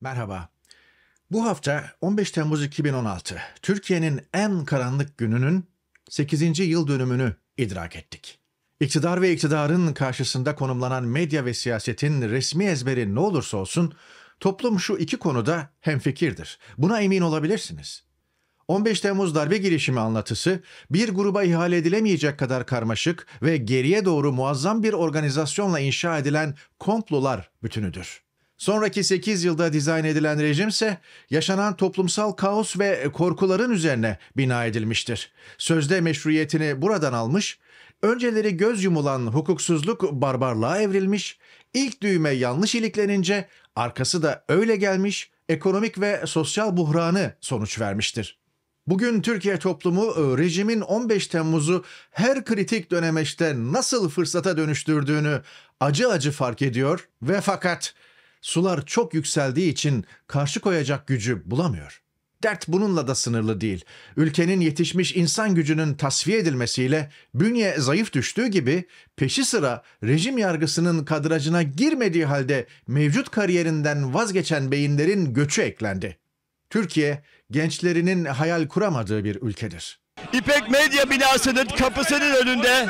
Merhaba. Bu hafta 15 Temmuz 2016 Türkiye'nin en karanlık gününün 8. yıl dönümünü idrak ettik. İktidar ve iktidarın karşısında konumlanan medya ve siyasetin resmi ezberi ne olursa olsun toplum şu iki konuda hemfikirdir. Buna emin olabilirsiniz. 15 Temmuz darbe girişimi anlatısı bir gruba ihale edilemeyecek kadar karmaşık ve geriye doğru muazzam bir organizasyonla inşa edilen komplolar bütünüdür. Sonraki 8 yılda dizayn edilen rejim ise yaşanan toplumsal kaos ve korkuların üzerine bina edilmiştir. Sözde meşruiyetini buradan almış, önceleri göz yumulan hukuksuzluk barbarlığa evrilmiş, ilk düğme yanlış iliklenince arkası da öyle gelmiş, ekonomik ve sosyal buhranı sonuç vermiştir. Bugün Türkiye toplumu e, rejimin 15 Temmuz'u her kritik dönemeçte nasıl fırsata dönüştürdüğünü acı acı fark ediyor ve fakat Sular çok yükseldiği için karşı koyacak gücü bulamıyor. Dert bununla da sınırlı değil. Ülkenin yetişmiş insan gücünün tasfiye edilmesiyle bünye zayıf düştüğü gibi peşi sıra rejim yargısının kadrajına girmediği halde mevcut kariyerinden vazgeçen beyinlerin göçü eklendi. Türkiye gençlerinin hayal kuramadığı bir ülkedir. İpek Medya binasının kapısının önünde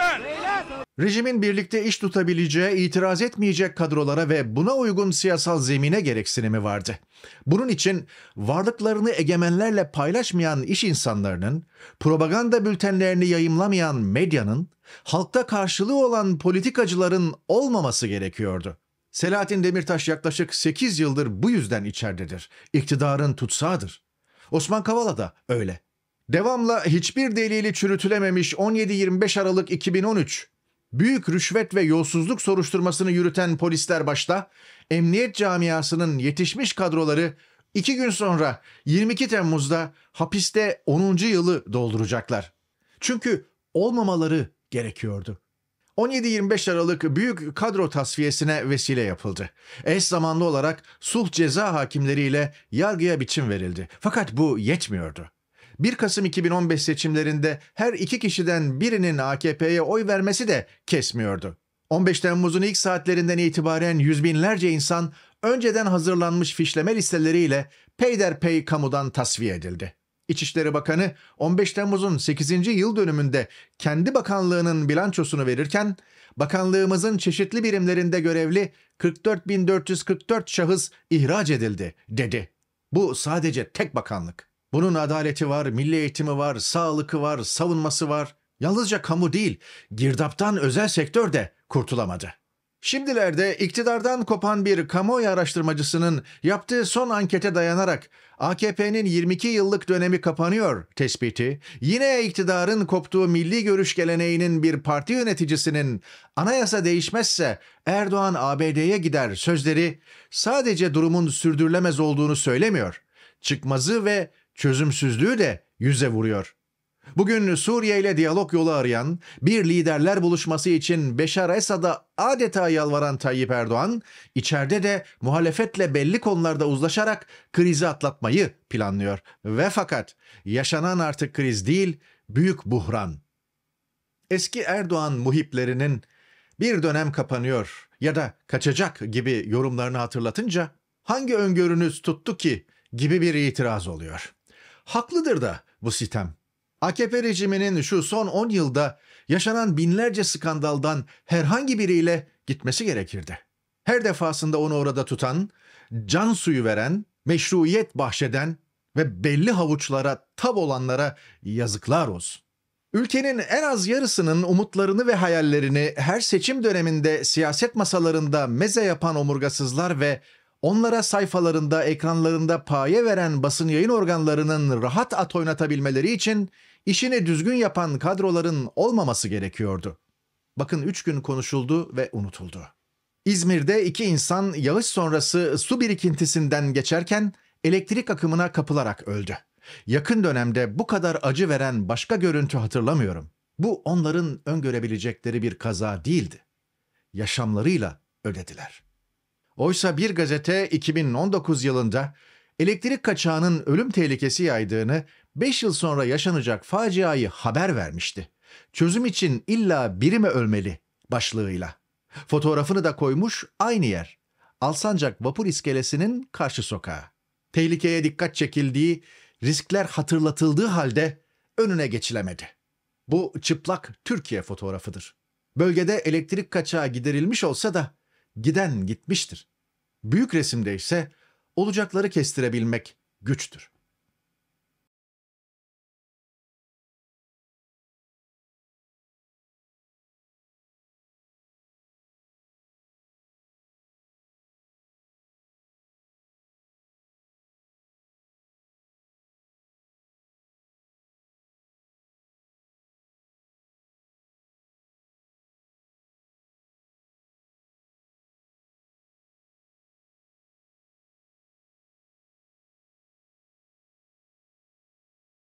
Rejimin birlikte iş tutabileceği, itiraz etmeyecek kadrolara ve buna uygun siyasal zemine gereksinimi vardı. Bunun için varlıklarını egemenlerle paylaşmayan iş insanlarının, propaganda bültenlerini yayımlamayan medyanın, halkta karşılığı olan politikacıların olmaması gerekiyordu. Selahattin Demirtaş yaklaşık 8 yıldır bu yüzden içeridedir. İktidarın tutsağıdır. Osman Kavala da öyle. Devamla hiçbir delili çürütülememiş 17-25 Aralık 2013 büyük rüşvet ve yolsuzluk soruşturmasını yürüten polisler başta, emniyet camiasının yetişmiş kadroları iki gün sonra 22 Temmuz'da hapiste 10. yılı dolduracaklar. Çünkü olmamaları gerekiyordu. 17-25 Aralık büyük kadro tasfiyesine vesile yapıldı. Eş zamanlı olarak sulh ceza hakimleriyle yargıya biçim verildi. Fakat bu yetmiyordu. 1 Kasım 2015 seçimlerinde her iki kişiden birinin AKP'ye oy vermesi de kesmiyordu. 15 Temmuz'un ilk saatlerinden itibaren yüz binlerce insan önceden hazırlanmış fişleme listeleriyle peyderpey kamudan tasfiye edildi. İçişleri Bakanı 15 Temmuz'un 8. yıl dönümünde kendi bakanlığının bilançosunu verirken, bakanlığımızın çeşitli birimlerinde görevli 44.444 şahıs ihraç edildi, dedi. Bu sadece tek bakanlık. Bunun adaleti var, milli eğitimi var, sağlıkı var, savunması var. Yalnızca kamu değil, girdaptan özel sektör de kurtulamadı. Şimdilerde iktidardan kopan bir kamuoyu araştırmacısının yaptığı son ankete dayanarak AKP'nin 22 yıllık dönemi kapanıyor tespiti, yine iktidarın koptuğu milli görüş geleneğinin bir parti yöneticisinin anayasa değişmezse Erdoğan ABD'ye gider sözleri sadece durumun sürdürülemez olduğunu söylemiyor. Çıkmazı ve çözümsüzlüğü de yüze vuruyor. Bugün Suriye ile diyalog yolu arayan, bir liderler buluşması için Beşar Esad'a adeta yalvaran Tayyip Erdoğan, içeride de muhalefetle belli konularda uzlaşarak krizi atlatmayı planlıyor. Ve fakat yaşanan artık kriz değil, büyük buhran. Eski Erdoğan muhiplerinin bir dönem kapanıyor ya da kaçacak gibi yorumlarını hatırlatınca hangi öngörünüz tuttu ki gibi bir itiraz oluyor.'' Haklıdır da bu sitem. AKP rejiminin şu son 10 yılda yaşanan binlerce skandaldan herhangi biriyle gitmesi gerekirdi. Her defasında onu orada tutan, can suyu veren, meşruiyet bahşeden ve belli havuçlara tab olanlara yazıklar olsun. Ülkenin en az yarısının umutlarını ve hayallerini her seçim döneminde siyaset masalarında meze yapan omurgasızlar ve onlara sayfalarında, ekranlarında paye veren basın yayın organlarının rahat at oynatabilmeleri için işini düzgün yapan kadroların olmaması gerekiyordu. Bakın üç gün konuşuldu ve unutuldu. İzmir'de iki insan yağış sonrası su birikintisinden geçerken elektrik akımına kapılarak öldü. Yakın dönemde bu kadar acı veren başka görüntü hatırlamıyorum. Bu onların öngörebilecekleri bir kaza değildi. Yaşamlarıyla ödediler.'' Oysa bir gazete 2019 yılında elektrik kaçağının ölüm tehlikesi yaydığını 5 yıl sonra yaşanacak faciayı haber vermişti. Çözüm için illa biri mi ölmeli başlığıyla. Fotoğrafını da koymuş aynı yer. Alsancak vapur iskelesinin karşı sokağı. Tehlikeye dikkat çekildiği, riskler hatırlatıldığı halde önüne geçilemedi. Bu çıplak Türkiye fotoğrafıdır. Bölgede elektrik kaçağı giderilmiş olsa da Giden gitmiştir. Büyük resimde ise olacakları kestirebilmek güçtür.